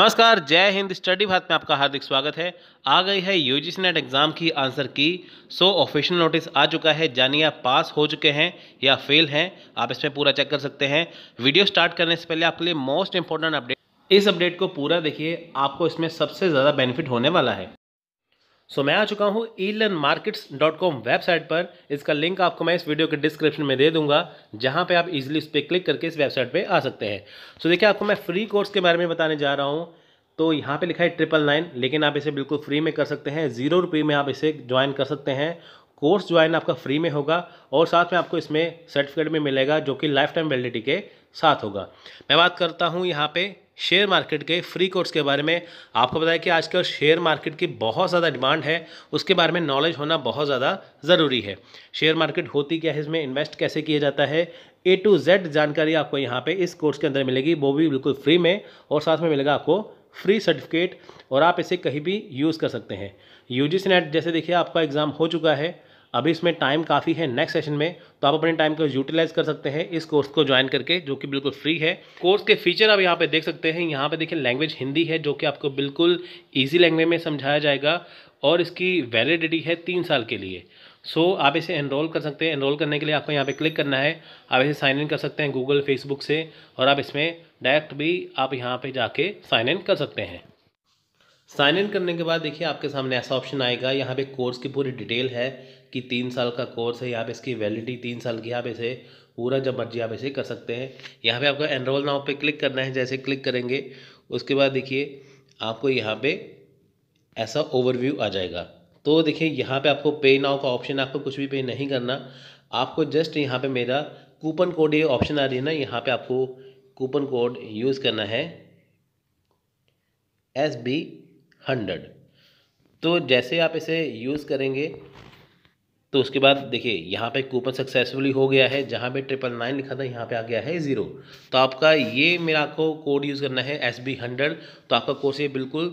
नमस्कार जय हिंद स्टडी भारत में आपका हार्दिक स्वागत है आ गई है यूजीसी नेट एग्जाम की answer key so official notice आ चुका है जानिए आप पास हो चुके हैं या फेल हैं आप इसमें पूरा चेक कर सकते हैं वीडियो स्टार्ट करने से पहले आपके लिए मोस्ट इंपॉर्टेंट अपडेट इस अपडेट को पूरा देखिए आपको इसमें सबसे ज़्यादा बेनिफिट होने वाला है सो so, मैं आ चुका हूँ E learn markets dot com website पर इसका लिंक आपको मैं इस वीडियो के डिस्क्रिप्शन में दे दूंगा जहाँ पे आप इजीली इस पर क्लिक करके इस वेबसाइट पे आ सकते हैं सो so, देखिए आपको मैं फ्री कोर्स के बारे में बताने जा रहा हूँ तो यहाँ पे लिखा है ट्रिपल नाइन लेकिन आप इसे बिल्कुल फ्री में कर सकते हैं जीरो रुपये में आप इसे ज्वाइन कर सकते हैं कोर्स ज्वाइन आपका फ्री में होगा और साथ में आपको इसमें सर्टिफिकेट भी मिलेगा जो कि लाइफ टाइम वैलिडिटी के साथ होगा मैं बात करता हूँ यहाँ पर शेयर मार्केट के फ्री कोर्स के बारे में आपको बताया कि आजकल शेयर मार्केट की बहुत ज़्यादा डिमांड है उसके बारे में नॉलेज होना बहुत ज़्यादा ज़रूरी है शेयर मार्केट होती क्या है इसमें इन्वेस्ट कैसे किया जाता है ए टू जेड जानकारी आपको यहाँ पे इस कोर्स के अंदर मिलेगी वो भी बिल्कुल फ्री में और साथ में मिलेगा आपको फ्री सर्टिफिकेट और आप इसे कहीं भी यूज़ कर सकते हैं यू जी नेट जैसे देखिए आपका एग्ज़ाम हो चुका है अभी इसमें टाइम काफ़ी है नेक्स्ट सेशन में तो आप अपने टाइम को यूटिलाइज कर सकते हैं इस कोर्स को ज्वाइन करके जो कि बिल्कुल फ्री है कोर्स के फीचर आप यहाँ पे देख सकते हैं यहाँ पे देखिए लैंग्वेज हिंदी है जो कि आपको बिल्कुल ईजी लैंग्वेज में समझाया जाएगा और इसकी वैलिडिटी है तीन साल के लिए सो so, आप इसे एनरोल कर सकते हैं एनरोल करने के लिए आपको यहाँ पे क्लिक करना है आप इसे साइन इन कर सकते हैं गूगल फेसबुक से और आप इसमें डायरेक्ट भी आप यहाँ पे जाके साइन इन कर सकते हैं साइन इन करने के बाद देखिए आपके सामने ऐसा ऑप्शन आएगा यहाँ पे कोर्स की पूरी डिटेल है कि तीन साल का कोर्स है यहाँ पे इसकी वैलिडिटी तीन साल की आप इसे पूरा जब मर्जी आप इसे कर सकते हैं यहाँ पे आपको एनरोल नाव पे क्लिक करना है जैसे क्लिक करेंगे उसके बाद देखिए आपको यहाँ पे ऐसा ओवरव्यू आ जाएगा तो देखिए यहाँ पे आपको पे नाव का ऑप्शन आपको कुछ भी पे नहीं करना आपको जस्ट यहाँ पे मेरा कूपन कोड ये ऑप्शन आ रही है ना यहाँ पे आपको कूपन कोड यूज़ करना है एस बी हंड्रेड तो जैसे आप इसे यूज़ करेंगे तो उसके बाद देखिए यहाँ पे कूपन सक्सेसफुली हो गया है जहाँ पे ट्रिपल नाइन लिखा था यहाँ पे आ गया है ज़ीरो तो आपका ये मेरा आपको कोड यूज़ करना है एस बी हंड्रेड तो आपका कोर्स ये बिल्कुल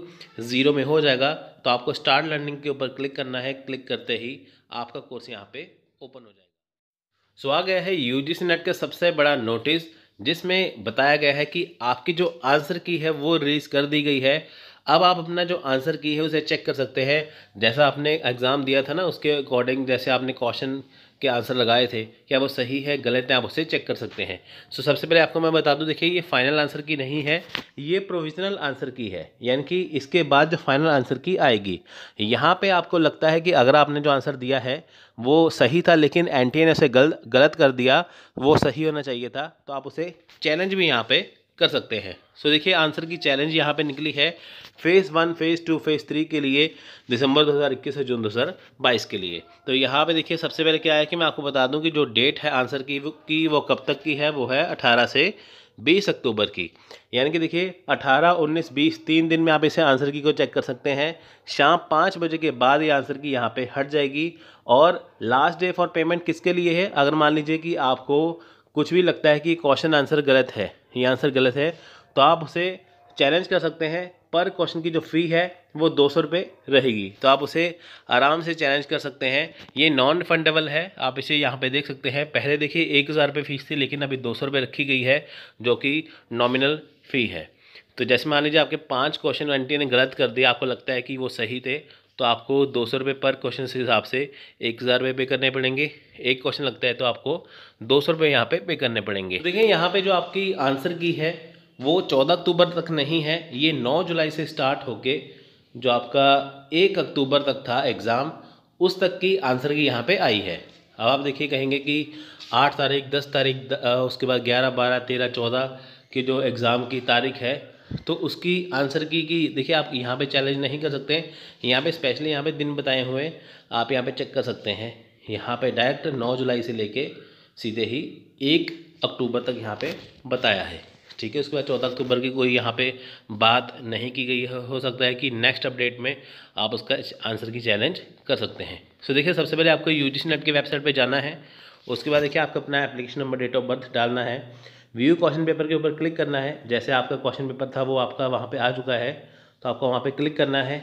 ज़ीरो में हो जाएगा तो आपको स्टार्ट लर्निंग के ऊपर क्लिक करना है क्लिक करते ही आपका कोर्स यहाँ पर ओपन हो जाएगा सो आ गया है यू जी नेट का सबसे बड़ा नोटिस जिसमें बताया गया है कि आपकी जो आंसर की है वो रिलीज़ कर दी गई है अब आप अपना जो आंसर की है उसे चेक कर सकते हैं जैसा आपने एग्ज़ाम दिया था ना उसके अकॉर्डिंग जैसे आपने क्वेश्चन के आंसर लगाए थे क्या वो सही है गलत है आप उसे चेक कर सकते हैं सो तो so, सबसे पहले आपको मैं बता दूं देखिए ये फाइनल आंसर की नहीं है ये प्रोविजनल आंसर की है यानी कि इसके बाद जो फाइनल आंसर की आएगी यहाँ पे आपको लगता है कि अगर आपने जो आंसर दिया है वो सही था लेकिन एन ने उसे गल, गलत कर दिया वो सही होना चाहिए था तो आप उसे चैलेंज भी यहाँ पर कर सकते हैं सो so, देखिए आंसर की चैलेंज यहाँ पे निकली है phase one phase two phase three के लिए दिसंबर 2021 से जून 2022 के लिए तो यहाँ पे देखिए सबसे पहले क्या है कि मैं आपको बता दूँ कि जो डेट है आंसर की की वो कब तक की है वो है 18 से 20 अक्टूबर की यानी कि देखिए 18, 19, 20 तीन दिन में आप इसे आंसर की को चेक कर सकते हैं शाम पाँच बजे के बाद ये आंसर की यहाँ पे हट जाएगी और लास्ट डे फॉर पेमेंट किसके लिए है अगर मान लीजिए कि आपको कुछ भी लगता है कि क्वेश्चन आंसर गलत है ये आंसर गलत है तो आप उसे चैलेंज कर सकते हैं पर क्वेश्चन की जो फ़ी है वो दो सौ रुपये रहेगी तो आप उसे आराम से चैलेंज कर सकते हैं ये नॉन रिफंडेबल है आप इसे यहाँ पे देख सकते हैं पहले देखिए एक हज़ार रुपये फ़ीस थी लेकिन अभी दो सौ रुपये रखी गई है जो कि नॉमिनल फ़ी है तो जैसे मान लीजिए आपके पाँच क्वेश्चन एन ने गलत कर दिया आपको लगता है कि वो सही थे तो आपको दो सौ रुपये पर क्वेश्चन के हिसाब से एक हज़ार रुपये पे करने पड़ेंगे एक क्वेश्चन लगता है तो आपको दो सौ रुपये यहाँ पर पे करने पड़ेंगे तो देखिए यहाँ पे जो आपकी आंसर की है वो चौदह अक्टूबर तक नहीं है ये नौ जुलाई से स्टार्ट होके जो आपका एक अक्टूबर तक था एग्ज़ाम उस तक की आंसर की यहाँ पर आई है अब आप देखिए कहेंगे कि आठ तारीख दस तारीख उसके बाद ग्यारह बारह तेरह चौदह की जो एग्ज़ाम की तारीख है तो उसकी आंसर की कि देखिए आप यहाँ पे चैलेंज नहीं कर सकते यहाँ पे स्पेशली यहाँ पे दिन बताए हुए आप यहाँ पे चेक कर सकते हैं यहाँ पे डायरेक्ट 9 जुलाई से लेके सीधे ही एक अक्टूबर तक यहाँ पे बताया है ठीक है उसके बाद चौदह अक्टूबर की कोई यहाँ पे बात नहीं की गई हो सकता है कि नेक्स्ट अपडेट में आप उसका आंसर की चैलेंज कर सकते हैं सो देखिए सबसे पहले आपको यू जी नेट की वेबसाइट पर जाना है उसके बाद देखिए आपका अपना application number date of birth डालना है व्यू क्वेश्चन पेपर के ऊपर क्लिक करना है जैसे आपका क्वेश्चन पेपर था वो आपका वहाँ पे आ चुका है तो आपको वहाँ पे क्लिक करना है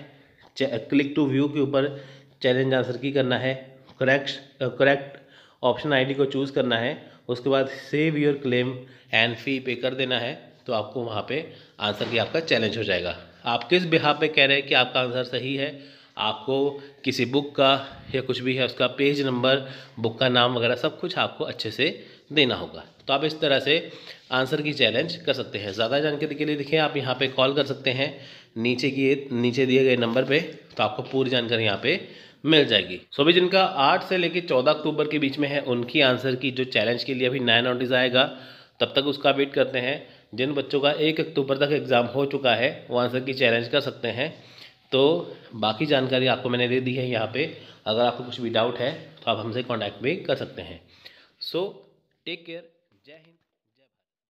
क्लिक टू व्यू के ऊपर चैलेंज आंसर की करना है करेक्ट करेक्ट ऑप्शन आईडी को चूज़ करना है उसके बाद save your claim and fee pay कर देना है तो आपको वहाँ पर आंसर की आपका चैलेंज हो जाएगा आप किस बिहा पे कह रहे हैं कि आपका आंसर सही है आपको किसी बुक का या कुछ भी है उसका पेज नंबर बुक का नाम वगैरह सब कुछ आपको अच्छे से देना होगा तो आप इस तरह से आंसर की चैलेंज कर सकते हैं ज़्यादा जानकारी के लिए देखिए आप यहाँ पे कॉल कर सकते हैं नीचे की नीचे दिए गए नंबर पे तो आपको पूरी जानकारी यहाँ पे मिल जाएगी सो भी जिनका आठ से लेकर चौदह अक्टूबर के बीच में है उनकी आंसर की जो चैलेंज के लिए अभी नया नोटिस आएगा तब तक उसका वेट करते हैं जिन बच्चों का एक अक्टूबर तक एग्ज़ाम हो चुका है वो आंसर की चैलेंज कर सकते हैं तो बाकी जानकारी आपको मैंने दे दी है यहाँ पे अगर आपको कुछ भी डाउट है तो आप हमसे कांटेक्ट भी कर सकते हैं so so, take care jai hind